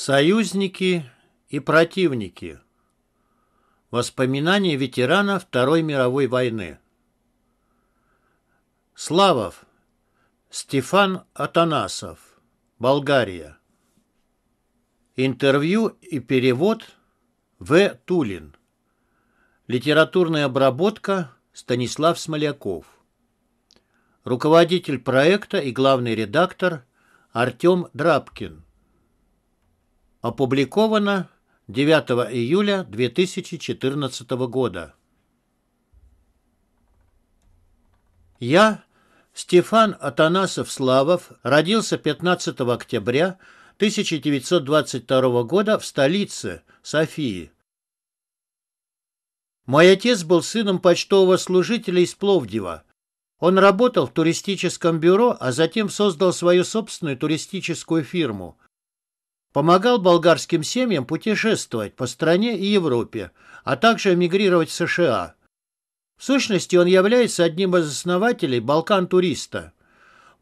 Союзники и противники. Воспоминания ветерана Второй мировой войны. Славов. Стефан Атанасов. Болгария. Интервью и перевод В. Тулин. Литературная обработка Станислав Смоляков. Руководитель проекта и главный редактор Артем Драбкин. Опубликовано 9 июля 2014 года. Я, Стефан Атанасов-Славов, родился 15 октября 1922 года в столице Софии. Мой отец был сыном почтового служителя из Пловдива. Он работал в туристическом бюро, а затем создал свою собственную туристическую фирму – Помогал болгарским семьям путешествовать по стране и Европе, а также эмигрировать в США. В сущности, он является одним из основателей «Балкан-туриста».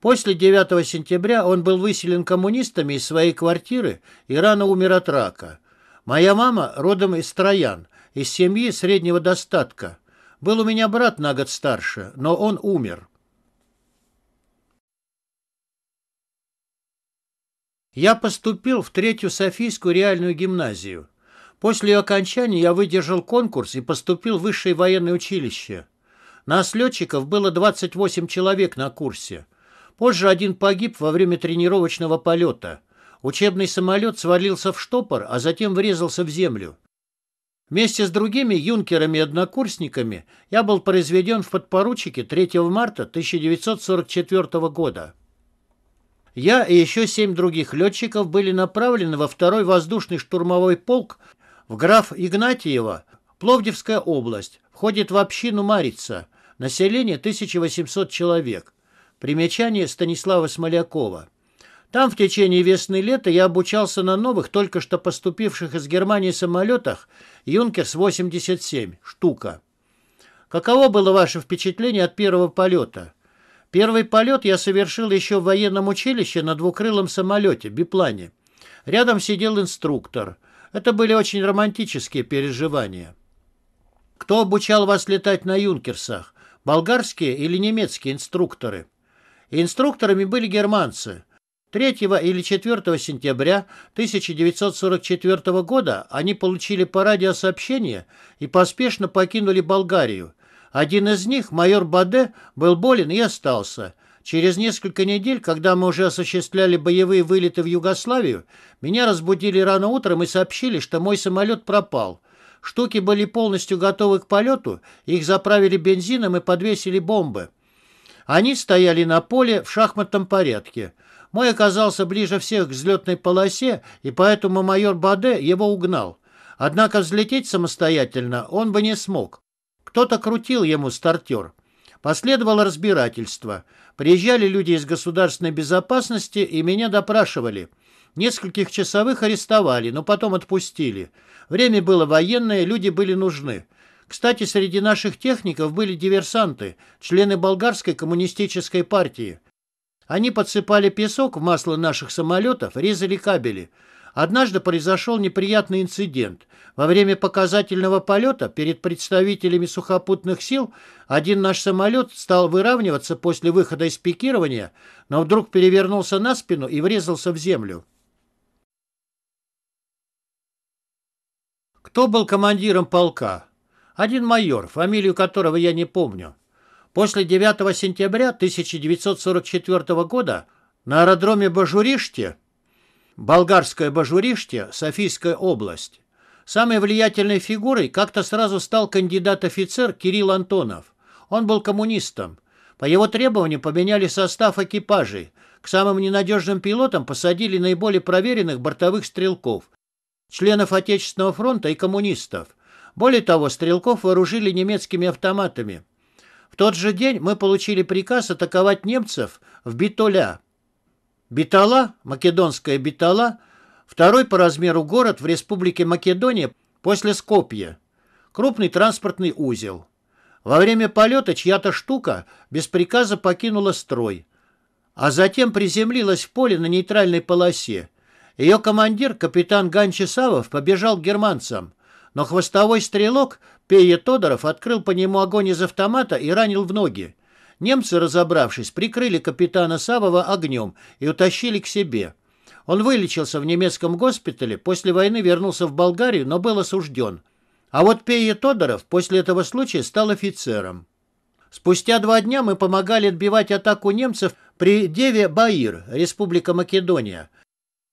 После 9 сентября он был выселен коммунистами из своей квартиры и рано умер от рака. Моя мама родом из Троян, из семьи среднего достатка. Был у меня брат на год старше, но он умер. Я поступил в Третью Софийскую реальную гимназию. После ее окончания я выдержал конкурс и поступил в высшее военное училище. Нас, летчиков, было 28 человек на курсе. Позже один погиб во время тренировочного полета. Учебный самолет свалился в штопор, а затем врезался в землю. Вместе с другими юнкерами однокурсниками я был произведен в подпоручике 3 марта 1944 года. Я и еще семь других летчиков были направлены во второй воздушный штурмовой полк в граф Игнатьево, Пловдивская область, входит в общину Марица, население 1800 человек. Примечание Станислава Смолякова. Там в течение весны и лета я обучался на новых, только что поступивших из Германии самолетах «Юнкерс-87» штука. Каково было ваше впечатление от первого полета? Первый полет я совершил еще в военном училище на двукрылом самолете, биплане. Рядом сидел инструктор. Это были очень романтические переживания. Кто обучал вас летать на юнкерсах? Болгарские или немецкие инструкторы? Инструкторами были германцы. 3 или 4 сентября 1944 года они получили по радио сообщение и поспешно покинули Болгарию – один из них, майор Баде, был болен и остался. Через несколько недель, когда мы уже осуществляли боевые вылеты в Югославию, меня разбудили рано утром и сообщили, что мой самолет пропал. Штуки были полностью готовы к полету, их заправили бензином и подвесили бомбы. Они стояли на поле в шахматном порядке. Мой оказался ближе всех к взлетной полосе, и поэтому майор Баде его угнал. Однако взлететь самостоятельно он бы не смог. Кто-то крутил ему стартер. Последовало разбирательство. Приезжали люди из государственной безопасности и меня допрашивали. Нескольких часовых арестовали, но потом отпустили. Время было военное, люди были нужны. Кстати, среди наших техников были диверсанты, члены болгарской коммунистической партии. Они подсыпали песок в масло наших самолетов, резали кабели. Однажды произошел неприятный инцидент. Во время показательного полета перед представителями сухопутных сил один наш самолет стал выравниваться после выхода из пикирования, но вдруг перевернулся на спину и врезался в землю. Кто был командиром полка? Один майор, фамилию которого я не помню. После 9 сентября 1944 года на аэродроме Бажуриште Болгарское Бажуриштье, Софийская область. Самой влиятельной фигурой как-то сразу стал кандидат-офицер Кирилл Антонов. Он был коммунистом. По его требованию поменяли состав экипажей. К самым ненадежным пилотам посадили наиболее проверенных бортовых стрелков, членов Отечественного фронта и коммунистов. Более того, стрелков вооружили немецкими автоматами. В тот же день мы получили приказ атаковать немцев в Битоля. Битала, македонская Битала, второй по размеру город в Республике Македония после Скопья. Крупный транспортный узел. Во время полета чья-то штука без приказа покинула строй, а затем приземлилась в поле на нейтральной полосе. Ее командир, капитан Ганчесавов, побежал к германцам, но хвостовой стрелок Пея Тодоров открыл по нему огонь из автомата и ранил в ноги. Немцы, разобравшись, прикрыли капитана Савова огнем и утащили к себе. Он вылечился в немецком госпитале, после войны вернулся в Болгарию, но был осужден. А вот Пея Тодоров после этого случая стал офицером. Спустя два дня мы помогали отбивать атаку немцев при Деве Баир, Республика Македония.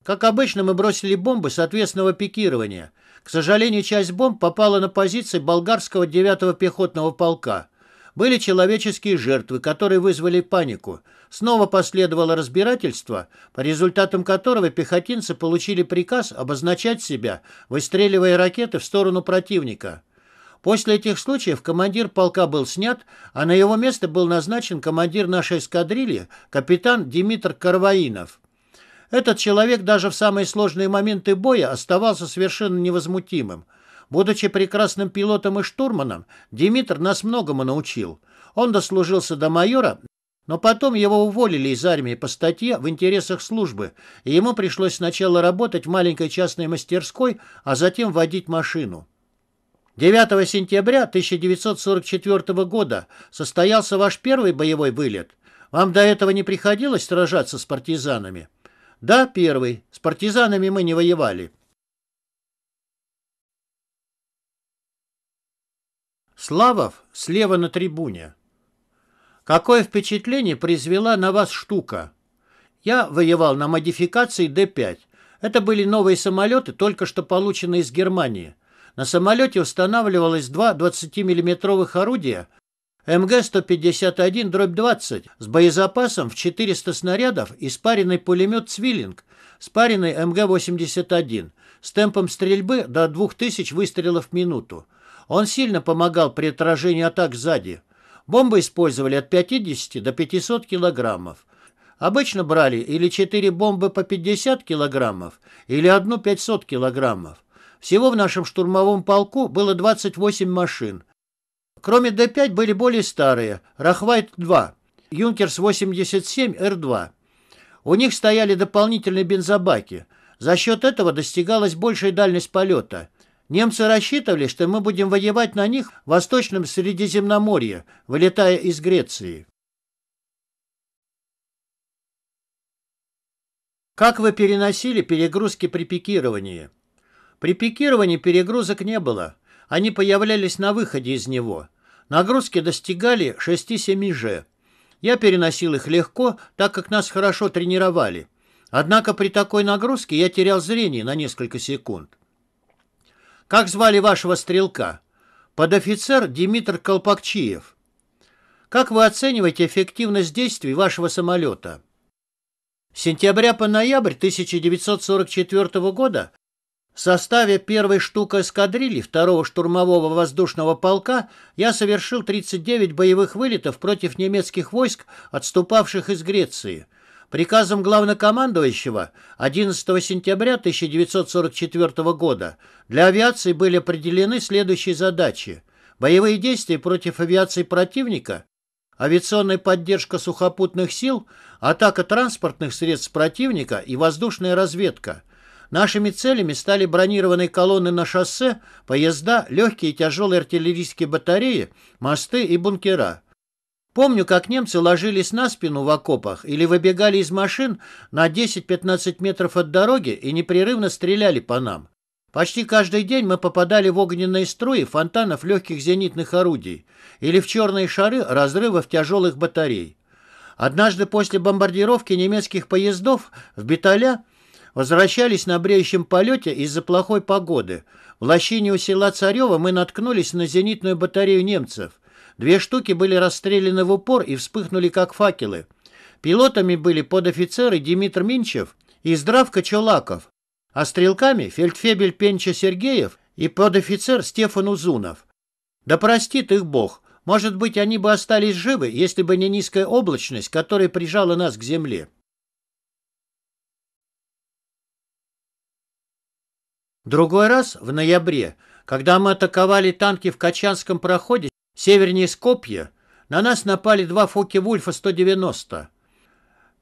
Как обычно, мы бросили бомбы соответственного пикирования. К сожалению, часть бомб попала на позиции болгарского 9-го пехотного полка. Были человеческие жертвы, которые вызвали панику. Снова последовало разбирательство, по результатам которого пехотинцы получили приказ обозначать себя, выстреливая ракеты в сторону противника. После этих случаев командир полка был снят, а на его место был назначен командир нашей эскадрильи, капитан Димитр Карваинов. Этот человек даже в самые сложные моменты боя оставался совершенно невозмутимым. Будучи прекрасным пилотом и штурманом, Димитр нас многому научил. Он дослужился до майора, но потом его уволили из армии по статье в интересах службы, и ему пришлось сначала работать в маленькой частной мастерской, а затем водить машину. 9 сентября 1944 года состоялся ваш первый боевой вылет. Вам до этого не приходилось сражаться с партизанами? Да, первый. С партизанами мы не воевали. Славов слева на трибуне. Какое впечатление произвела на вас штука? Я воевал на модификации Д-5. Это были новые самолеты, только что полученные из Германии. На самолете устанавливалось два 20 миллиметровых орудия МГ-151-20 с боезапасом в 400 снарядов и спаренный пулемет «Цвиллинг», спаренный МГ-81, с темпом стрельбы до 2000 выстрелов в минуту. Он сильно помогал при отражении атак сзади. Бомбы использовали от 50 до 500 килограммов. Обычно брали или 4 бомбы по 50 килограммов, или одну 500 килограммов. Всего в нашем штурмовом полку было 28 машин. Кроме Д-5 были более старые, Рахвайт-2, Юнкерс-87Р-2. У них стояли дополнительные бензобаки. За счет этого достигалась большая дальность полета. Немцы рассчитывали, что мы будем воевать на них в Восточном Средиземноморье, вылетая из Греции. Как вы переносили перегрузки при пикировании? При пикировании перегрузок не было. Они появлялись на выходе из него. Нагрузки достигали 6-7 же. Я переносил их легко, так как нас хорошо тренировали. Однако при такой нагрузке я терял зрение на несколько секунд. Как звали вашего стрелка? Подофицер Димитр Колпакчиев. Как вы оцениваете эффективность действий вашего самолета? С сентября по ноябрь 1944 года в составе первой штука эскадрильи второго штурмового воздушного полка я совершил 39 боевых вылетов против немецких войск, отступавших из Греции – Приказом главнокомандующего 11 сентября 1944 года для авиации были определены следующие задачи. Боевые действия против авиации противника, авиационная поддержка сухопутных сил, атака транспортных средств противника и воздушная разведка. Нашими целями стали бронированные колонны на шоссе, поезда, легкие и тяжелые артиллерийские батареи, мосты и бункера. Помню, как немцы ложились на спину в окопах или выбегали из машин на 10-15 метров от дороги и непрерывно стреляли по нам. Почти каждый день мы попадали в огненные струи фонтанов легких зенитных орудий или в черные шары разрывов тяжелых батарей. Однажды после бомбардировки немецких поездов в Биталя возвращались на бреющем полете из-за плохой погоды. В лощине у села Царева мы наткнулись на зенитную батарею немцев. Две штуки были расстреляны в упор и вспыхнули, как факелы. Пилотами были подофицеры Димитр Минчев и Здравко Чолаков, а стрелками фельдфебель Пенча Сергеев и подофицер Стефан Узунов. Да простит их Бог. Может быть, они бы остались живы, если бы не низкая облачность, которая прижала нас к земле. Другой раз, в ноябре, когда мы атаковали танки в Качанском проходе, севернее Скопья на нас напали два Фоки-Вульфа 190.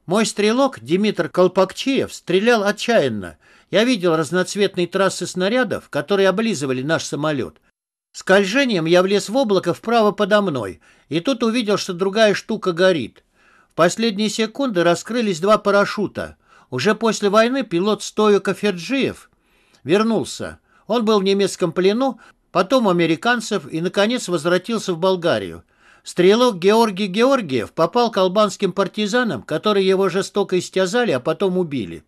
Мой стрелок Димитр Колпакчиев стрелял отчаянно. Я видел разноцветные трассы снарядов, которые облизывали наш самолет. Скольжением я влез в облако вправо подо мной, и тут увидел, что другая штука горит. В последние секунды раскрылись два парашюта. Уже после войны пилот Стоя Каферджиев вернулся. Он был в немецком плену, потом американцев и, наконец, возвратился в Болгарию. Стрелок Георгий Георгиев попал к албанским партизанам, которые его жестоко истязали, а потом убили.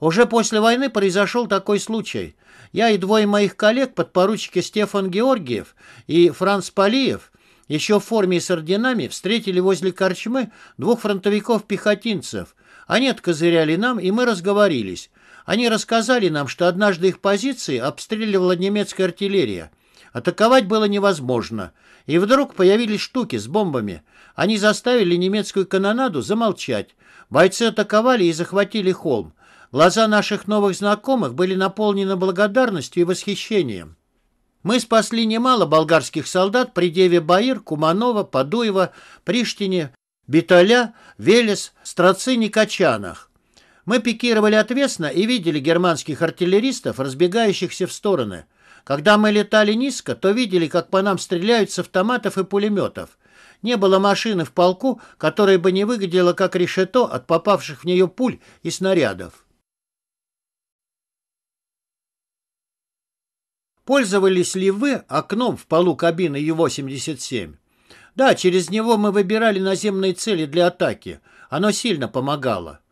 Уже после войны произошел такой случай. Я и двое моих коллег, подпоручики Стефан Георгиев и Франц Палиев еще в форме и с орденами, встретили возле корчмы двух фронтовиков-пехотинцев. Они откозыряли нам, и мы разговорились. Они рассказали нам, что однажды их позиции обстреливала немецкая артиллерия. Атаковать было невозможно. И вдруг появились штуки с бомбами. Они заставили немецкую канонаду замолчать. Бойцы атаковали и захватили холм. Глаза наших новых знакомых были наполнены благодарностью и восхищением. Мы спасли немало болгарских солдат при Деве Баир, Куманова, Падуева, Приштине, Биталя, Велес, Страцини, Качанах. Мы пикировали ответственно и видели германских артиллеристов, разбегающихся в стороны. Когда мы летали низко, то видели, как по нам стреляют с автоматов и пулеметов. Не было машины в полку, которая бы не выглядела как решето от попавших в нее пуль и снарядов. Пользовались ли вы окном в полу кабины Ю-87? Да, через него мы выбирали наземные цели для атаки. Оно сильно помогало.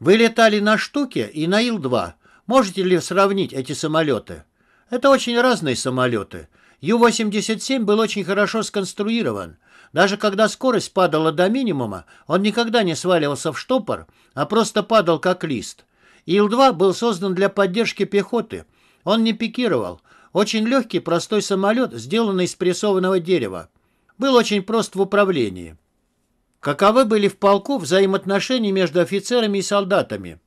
Вы летали на штуке и на Ил-2. Можете ли сравнить эти самолеты? Это очень разные самолеты. Ю-87 был очень хорошо сконструирован. Даже когда скорость падала до минимума, он никогда не сваливался в штопор, а просто падал как лист. Ил-2 был создан для поддержки пехоты. Он не пикировал. Очень легкий простой самолет, сделанный из прессованного дерева. Был очень прост в управлении. Каковы были в полку взаимоотношения между офицерами и солдатами?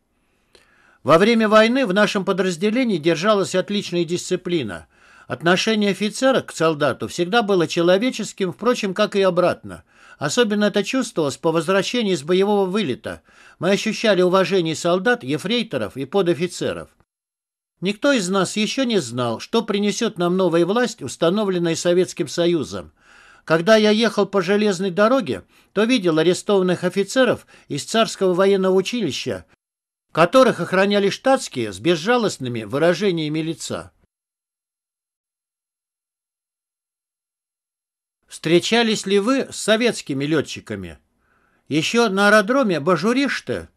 Во время войны в нашем подразделении держалась отличная дисциплина. Отношение офицера к солдату всегда было человеческим, впрочем, как и обратно. Особенно это чувствовалось по возвращении с боевого вылета. Мы ощущали уважение солдат, ефрейторов и подофицеров. Никто из нас еще не знал, что принесет нам новая власть, установленная Советским Союзом. Когда я ехал по железной дороге, то видел арестованных офицеров из царского военного училища, которых охраняли штатские с безжалостными выражениями лица. Встречались ли вы с советскими летчиками? Еще на аэродроме Бажуриште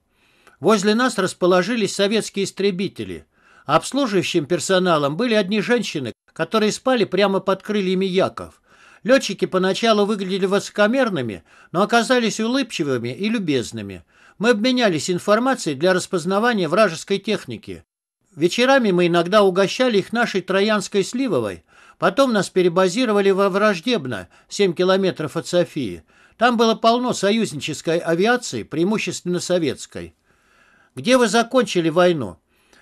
возле нас расположились советские истребители. Обслуживающим персоналом были одни женщины, которые спали прямо под крыльями яков. Летчики поначалу выглядели высокомерными, но оказались улыбчивыми и любезными. Мы обменялись информацией для распознавания вражеской техники. Вечерами мы иногда угощали их нашей троянской сливовой. Потом нас перебазировали во Враждебно, 7 километров от Софии. Там было полно союзнической авиации, преимущественно советской. «Где вы закончили войну?»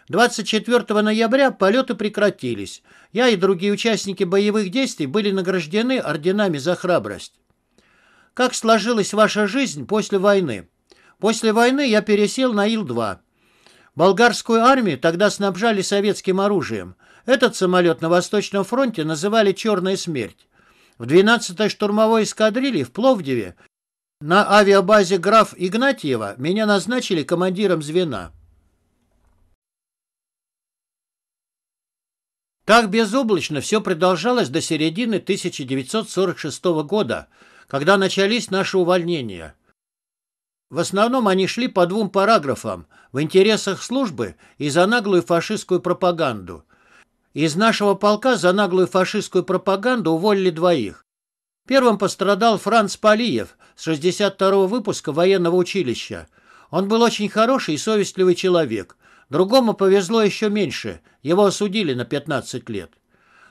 24 ноября полеты прекратились. Я и другие участники боевых действий были награждены орденами за храбрость. Как сложилась ваша жизнь после войны? После войны я пересел на Ил-2. Болгарскую армию тогда снабжали советским оружием. Этот самолет на Восточном фронте называли «Черная смерть». В 12-й штурмовой эскадрилье в Пловдиве на авиабазе «Граф Игнатьева» меня назначили командиром звена. Так безоблачно все продолжалось до середины 1946 года, когда начались наши увольнения. В основном они шли по двум параграфам в интересах службы и за наглую фашистскую пропаганду. Из нашего полка за наглую фашистскую пропаганду уволили двоих. Первым пострадал Франц Полиев с 62-го выпуска военного училища. Он был очень хороший и совестливый человек – Другому повезло еще меньше, его осудили на 15 лет.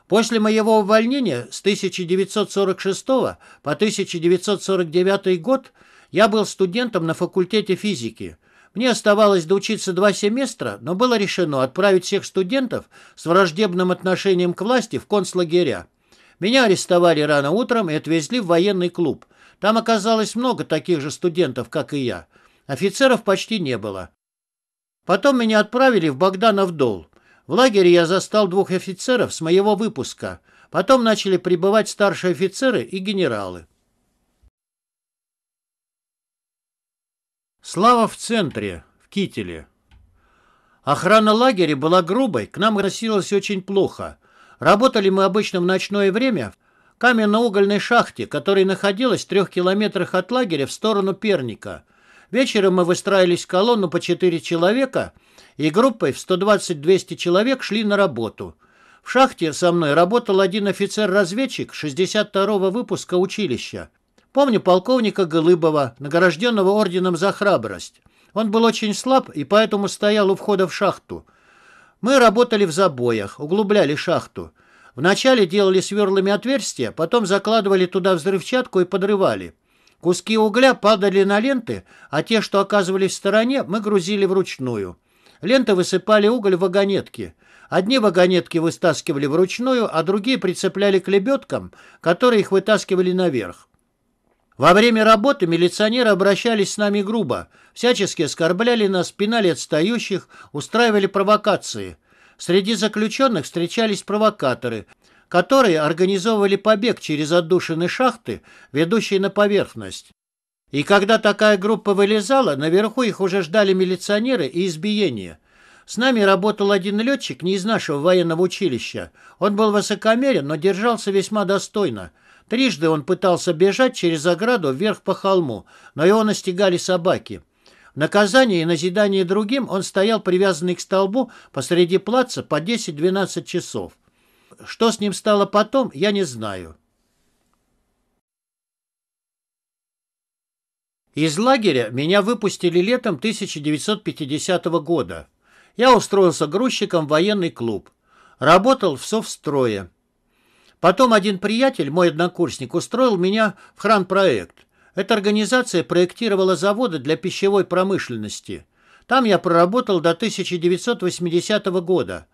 После моего увольнения с 1946 по 1949 год я был студентом на факультете физики. Мне оставалось доучиться два семестра, но было решено отправить всех студентов с враждебным отношением к власти в концлагеря. Меня арестовали рано утром и отвезли в военный клуб. Там оказалось много таких же студентов, как и я. Офицеров почти не было. Потом меня отправили в Богданов Дол. В лагере я застал двух офицеров с моего выпуска. Потом начали прибывать старшие офицеры и генералы. Слава в центре, в кителе. Охрана лагеря была грубой, к нам относилась очень плохо. Работали мы обычно в ночное время в каменно-угольной шахте, которая находилась в трех километрах от лагеря в сторону Перника – Вечером мы выстраивались в колонну по четыре человека и группой в 120-200 человек шли на работу. В шахте со мной работал один офицер-разведчик 62-го выпуска училища. Помню полковника Голыбова, награжденного орденом за храбрость. Он был очень слаб и поэтому стоял у входа в шахту. Мы работали в забоях, углубляли шахту. Вначале делали сверлами отверстия, потом закладывали туда взрывчатку и подрывали. Куски угля падали на ленты, а те, что оказывались в стороне, мы грузили вручную. Ленты высыпали уголь в вагонетки. Одни вагонетки вытаскивали вручную, а другие прицепляли к лебедкам, которые их вытаскивали наверх. Во время работы милиционеры обращались с нами грубо, всячески оскорбляли нас, пинали отстающих, устраивали провокации. Среди заключенных встречались провокаторы – которые организовывали побег через отдушины шахты, ведущие на поверхность. И когда такая группа вылезала, наверху их уже ждали милиционеры и избиения. С нами работал один летчик не из нашего военного училища. Он был высокомерен, но держался весьма достойно. Трижды он пытался бежать через ограду вверх по холму, но его настигали собаки. В наказание и назидание другим он стоял привязанный к столбу посреди плаца по 10-12 часов. Что с ним стало потом, я не знаю. Из лагеря меня выпустили летом 1950 года. Я устроился грузчиком в военный клуб. Работал в совстрое. Потом один приятель, мой однокурсник, устроил меня в хранпроект. Эта организация проектировала заводы для пищевой промышленности. Там я проработал до 1980 года.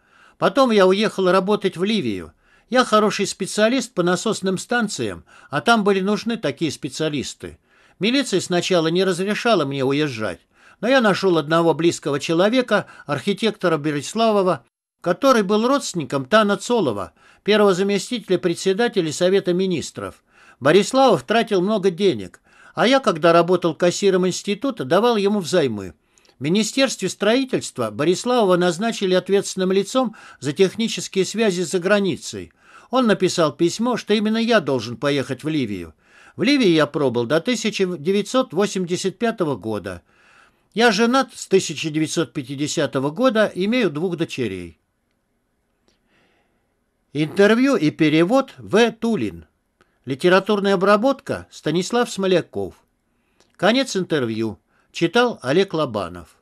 Потом я уехал работать в Ливию. Я хороший специалист по насосным станциям, а там были нужны такие специалисты. Милиция сначала не разрешала мне уезжать, но я нашел одного близкого человека, архитектора Береславова, который был родственником Тана Цолова, первого заместителя председателя Совета министров. Бориславов тратил много денег, а я, когда работал кассиром института, давал ему взаймы. В Министерстве строительства Бориславова назначили ответственным лицом за технические связи за границей. Он написал письмо, что именно я должен поехать в Ливию. В Ливии я пробыл до 1985 года. Я женат с 1950 года, имею двух дочерей. Интервью и перевод В. Тулин. Литературная обработка Станислав Смоляков. Конец интервью. Читал Олег Лобанов.